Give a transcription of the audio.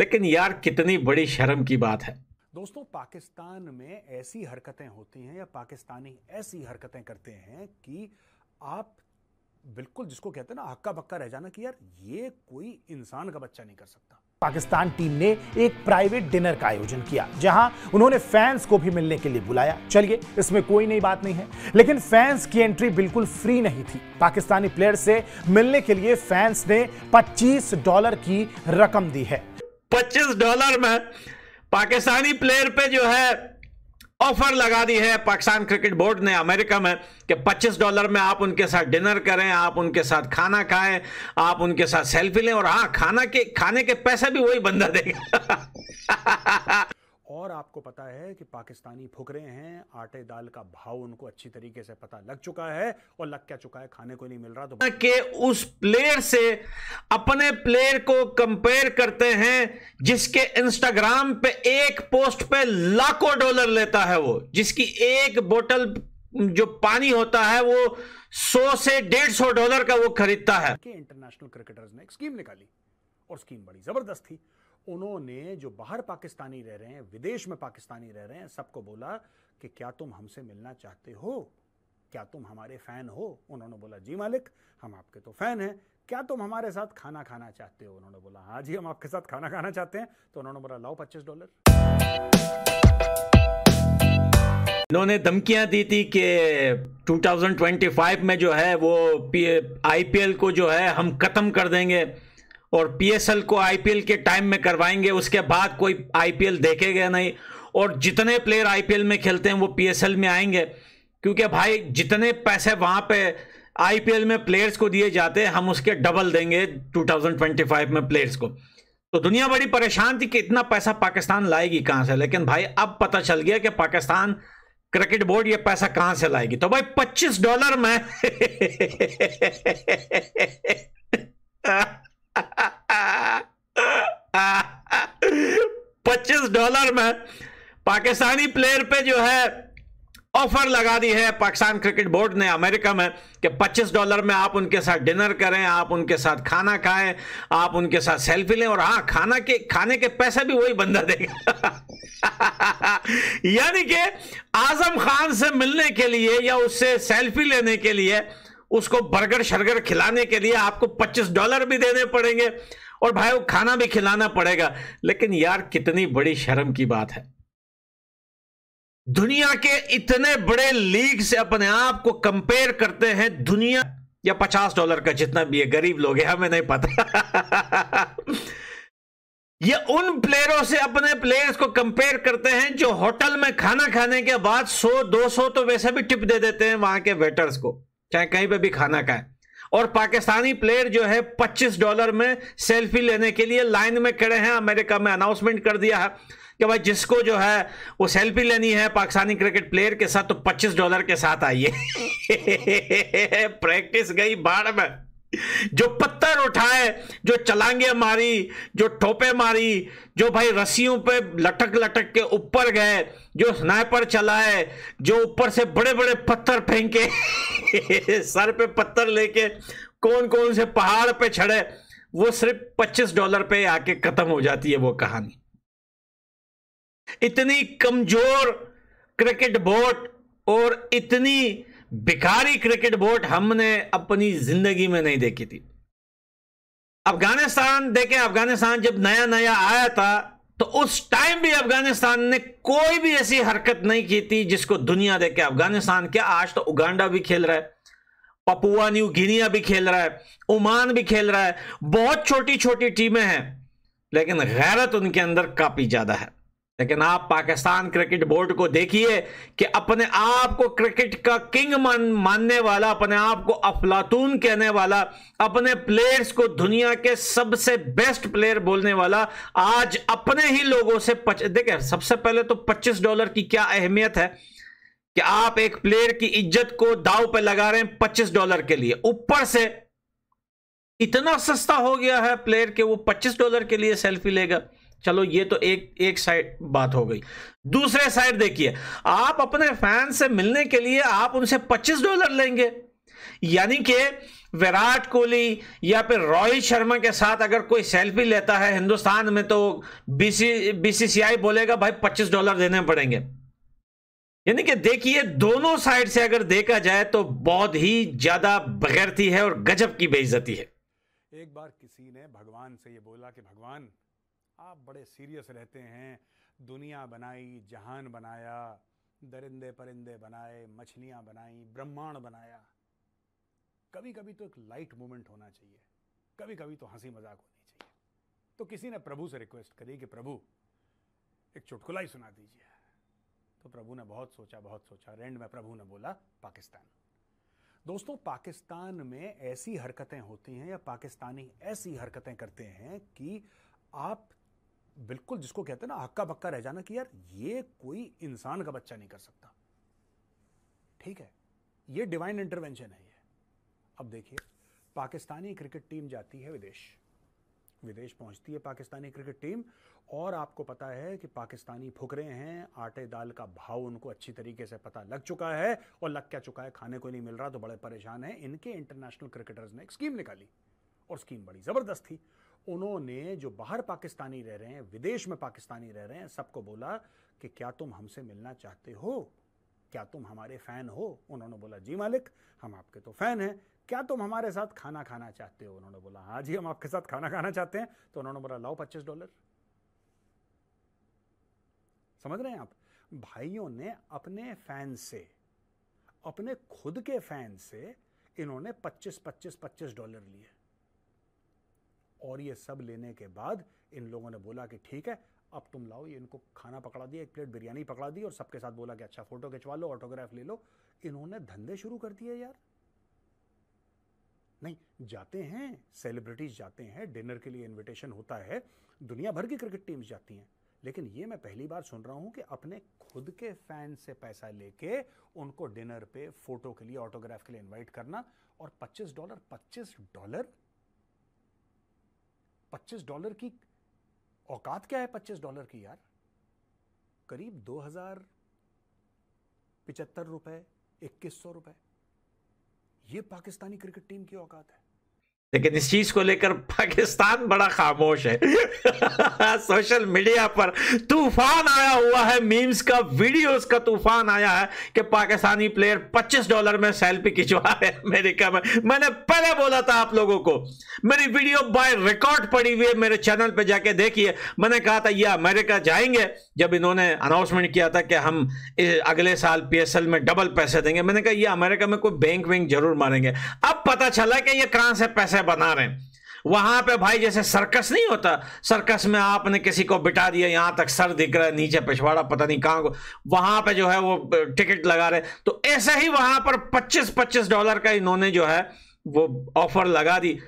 लेकिन यार कितनी बड़ी शर्म की बात है दोस्तों पाकिस्तान में ऐसी हरकतें होती हैं या पाकिस्तानी ऐसी हरकतें करते हैं कि आप बिल्कुल जिसको कहते हैं ना हक्का बक्का रह जाना कि यार ये कोई इंसान का बच्चा नहीं कर सकता पाकिस्तान टीम ने एक प्राइवेट डिनर का आयोजन किया जहां उन्होंने फैंस को भी मिलने के लिए बुलाया चलिए इसमें कोई नई बात नहीं है लेकिन फैंस की एंट्री बिल्कुल फ्री नहीं थी पाकिस्तानी प्लेयर से मिलने के लिए फैंस ने 25 डॉलर की रकम दी है पच्चीस डॉलर में पाकिस्तानी प्लेयर पे जो है ऑफर लगा दी है पाकिस्तान क्रिकेट बोर्ड ने अमेरिका में कि 25 डॉलर में आप उनके साथ डिनर करें आप उनके साथ खाना खाएं आप उनके साथ सेल्फी लें और हाँ खाना के खाने के पैसे भी वही बंदा देगा आपको पता है कि पाकिस्तानी फुकरे हैं आटे दाल का भाव उनको अच्छी तरीके से पता लग चुका है और लग क्या चुका है खाने को नहीं मिल रहा तो के उस प्लेयर से अपने प्लेयर को कंपेयर करते हैं जिसके इंस्टाग्राम पे एक पोस्ट पे लाखों डॉलर लेता है वो जिसकी एक बोतल जो पानी होता है वो सौ से डेढ़ सौ डॉलर का वो खरीदता है इंटरनेशनल क्रिकेटर्स ने एक स्कीम निकाली और स्कीम बड़ी जबरदस्त थी उन्होंने जो बाहर पाकिस्तानी रह रहे हैं विदेश में पाकिस्तानी रह रहे हैं सबको बोला कि क्या तुम हमसे मिलना चाहते हो क्या तुम हमारे फ़ैन हो उन्होंने बोला जी मालिक हम आपके तो फ़ैन हैं क्या तुम हमारे साथ खाना खाना चाहते हो उन्होंने बोला हाँ जी हम आपके साथ खाना खाना चाहते हैं तो उन्होंने बोला लाओ पच्चीस डॉलर इन्होंने धमकियां दी थी कि 2025 में जो है वो आईपीएल को जो है हम ख़त्म कर देंगे और पीएसएल को आईपीएल के टाइम में करवाएंगे उसके बाद कोई आईपीएल देखेगा नहीं और जितने प्लेयर आईपीएल में खेलते हैं वो पीएसएल में आएंगे क्योंकि भाई जितने पैसे वहां पे आईपीएल में प्लेयर्स को दिए जाते हैं हम उसके डबल देंगे 2025 में प्लेयर्स को तो दुनिया बड़ी परेशान थी कि इतना पैसा पाकिस्तान लाएगी कहां से लेकिन भाई अब पता चल गया कि पाकिस्तान क्रिकेट बोर्ड ये पैसा कहां से लाएगी तो भाई 25 डॉलर में पच्चीस डॉलर में पाकिस्तानी प्लेयर पे जो है ऑफर लगा दी है पाकिस्तान क्रिकेट बोर्ड ने अमेरिका में कि 25 डॉलर में आप उनके साथ डिनर करें आप उनके साथ खाना खाएं आप उनके साथ सेल्फी लें और हाँ खाना के खाने के पैसे भी वही बंदा देगा यानी कि आजम खान से मिलने के लिए या उससे सेल्फी लेने के लिए उसको बर्गर शर्गर खिलाने के लिए आपको 25 डॉलर भी देने पड़ेंगे और भाई वो खाना भी खिलाना पड़ेगा लेकिन यार कितनी बड़ी शर्म की बात है दुनिया के इतने बड़े लीग से अपने आप को कंपेयर करते हैं दुनिया या पचास डॉलर का जितना भी है गरीब लोग है हमें नहीं पता ये उन प्लेयरों से अपने प्लेयर्स को कंपेयर करते हैं जो होटल में खाना खाने के बाद 100 200 तो वैसे भी टिप दे देते हैं वहां के वेटर्स को चाहे कहीं पर भी खाना खाए और पाकिस्तानी प्लेयर जो है 25 डॉलर में सेल्फी लेने के लिए लाइन में खड़े हैं अमेरिका में अनाउंसमेंट कर दिया है कि भाई जिसको जो है वो सेल्फी लेनी है पाकिस्तानी क्रिकेट प्लेयर के साथ तो 25 डॉलर के साथ आइए प्रैक्टिस गई बाढ़ में जो पत्थर उठाए जो चलांगे मारी जो ठोपे मारी जो भाई रस्सियों पे लटक लटक के ऊपर गए जो स्नाइपर चलाए जो ऊपर से बड़े बड़े पत्थर फेंके सर पे पत्थर लेके कौन कौन से पहाड़ पे चढ़े वो सिर्फ 25 डॉलर पे आके खत्म हो जाती है वो कहानी इतनी कमजोर क्रिकेट बोट और इतनी बेकारी क्रिकेट बोर्ड हमने अपनी जिंदगी में नहीं देखी थी अफगानिस्तान देखें अफगानिस्तान जब नया नया आया था तो उस टाइम भी अफगानिस्तान ने कोई भी ऐसी हरकत नहीं की थी जिसको दुनिया देखे अफगानिस्तान क्या आज तो उगांडा भी खेल रहा है पपुआ न्यू गिनिया भी खेल रहा है ओमान भी खेल रहा है बहुत छोटी छोटी टीमें हैं लेकिन गैरत उनके अंदर काफी ज्यादा है लेकिन आप पाकिस्तान क्रिकेट बोर्ड को देखिए कि अपने आप को क्रिकेट का किंग मान मानने वाला अपने आप को अफलातून कहने वाला अपने प्लेयर्स को दुनिया के सबसे बेस्ट प्लेयर बोलने वाला आज अपने ही लोगों से पच देखे सबसे पहले तो 25 डॉलर की क्या अहमियत है कि आप एक प्लेयर की इज्जत को दाव पे लगा रहे हैं पच्चीस डॉलर के लिए ऊपर से इतना सस्ता हो गया है प्लेयर के वो पच्चीस डॉलर के लिए सेल्फी लेगा चलो ये तो एक एक साइड बात हो गई दूसरे साइड देखिए आप अपने फैन से मिलने के लिए आप उनसे 25 डॉलर लेंगे यानी कि विराट कोहली या फिर रोहित शर्मा के साथ अगर कोई सेल्फी लेता है हिंदुस्तान में तो बीसी बीसीसीआई बोलेगा भाई 25 डॉलर देने पड़ेंगे यानी कि देखिए दोनों साइड से अगर देखा जाए तो बहुत ही ज्यादा बगैरती है और गजब की बेइज्जती है एक बार किसी ने भगवान से ये बोला कि भगवान आप बड़े सीरियस रहते हैं दुनिया बनाई जहान बनाया दरिंदे परिंदे बनाए मछलियाँ बनाई ब्रह्मांड बनाया कभी कभी तो एक लाइट मोमेंट होना चाहिए कभी कभी तो हंसी मजाक होनी चाहिए तो किसी ने प्रभु से रिक्वेस्ट करी कि प्रभु एक चुटकुला ही सुना दीजिए तो प्रभु ने बहुत सोचा बहुत सोचा रेंड में प्रभु ने बोला पाकिस्तान दोस्तों पाकिस्तान में ऐसी हरकतें होती हैं या पाकिस्तानी ऐसी हरकतें करते हैं कि आप बिल्कुल जिसको कहते हैं ना हक्का पक्का रह जाना कि यार ये कोई इंसान का बच्चा नहीं कर सकता ठीक है ये डिवाइन इंटरवेंशन है ये अब देखिए पाकिस्तानी क्रिकेट टीम जाती है विदेश विदेश पहुंचती है पाकिस्तानी क्रिकेट टीम और आपको पता है कि पाकिस्तानी फुकरे हैं आटे दाल का भाव उनको अच्छी तरीके से पता लग चुका है और लग क्या चुका है खाने को नहीं मिल रहा तो बड़े परेशान हैं इनके इंटरनेशनल क्रिकेटर्स ने एक स्कीम निकाली और स्कीम बड़ी ज़बरदस्त थी उन्होंने जो बाहर पाकिस्तानी रह रहे हैं विदेश में पाकिस्तानी रह रहे हैं सबको बोला कि क्या तुम हमसे मिलना चाहते हो क्या तुम हमारे फ़ैन हो उन्होंने बोला जी मालिक हम आपके तो फ़ैन हैं क्या तुम हमारे साथ खाना खाना चाहते हो उन्होंने बोला हाँ जी हम आपके साथ खाना खाना चाहते हैं तो उन्होंने बोला लाओ पच्चीस डॉलर समझ रहे हैं आप भाइयों ने अपने फैन से अपने खुद के फैन से इन्होंने 25 25 25 डॉलर लिए और ये सब लेने के बाद इन लोगों ने बोला कि ठीक है अब तुम लाओ ये इनको खाना पकड़ा दिया एक प्लेट बिरयानी पकड़ा दी और सबके साथ बोला कि अच्छा फोटो खिंचवा लो ऑटोग्राफ ले लो इन्होंने धंधे शुरू कर दिए यार नहीं जाते हैं सेलिब्रिटीज जाते हैं डिनर के लिए इनविटेशन होता है दुनिया भर की क्रिकेट टीम्स जाती हैं लेकिन ये मैं पहली बार सुन रहा हूं कि अपने खुद के फैन से पैसा लेके उनको डिनर पे फोटो के लिए ऑटोग्राफ के लिए इनवाइट करना और 25 डॉलर 25 डॉलर पच्चीस डॉलर की औकात क्या है पच्चीस डॉलर की यार करीब दो हजार पिचहत्तर रुपए इक्कीस सौ रुपए ये पाकिस्तानी क्रिकेट टीम की औकात है लेकिन इस चीज को लेकर पाकिस्तान बड़ा खामोश है सोशल मीडिया पर तूफान आया हुआ है मीम्स का वीडियोस का तूफान आया है कि पाकिस्तानी प्लेयर 25 डॉलर में सेल्फी खिंचवा रहे अमेरिका में मैंने पहले बोला था आप लोगों को मेरी वीडियो बाय रिकॉर्ड पड़ी हुई है मेरे चैनल पे जाके देखिए मैंने कहा था ये अमेरिका जाएंगे जब इन्होंने अनाउंसमेंट किया था कि हम अगले साल पी में डबल पैसे देंगे मैंने कहा यह अमेरिका में कोई बैंक वैंक जरूर मारेंगे अब पता चला कि यह कहां से पैसे सर्कस बना रहे हैं वहां पे भाई जैसे सर्कस नहीं होता सर्कस में आपने किसी को बिठा दिया यहां तक सर दिख रहा है नीचे पिछवाड़ा पता नहीं कहां को वहां पे जो है वो टिकट लगा रहे तो ऐसा ही वहां पर 25-25 डॉलर का इन्होंने जो है वो ऑफर लगा दी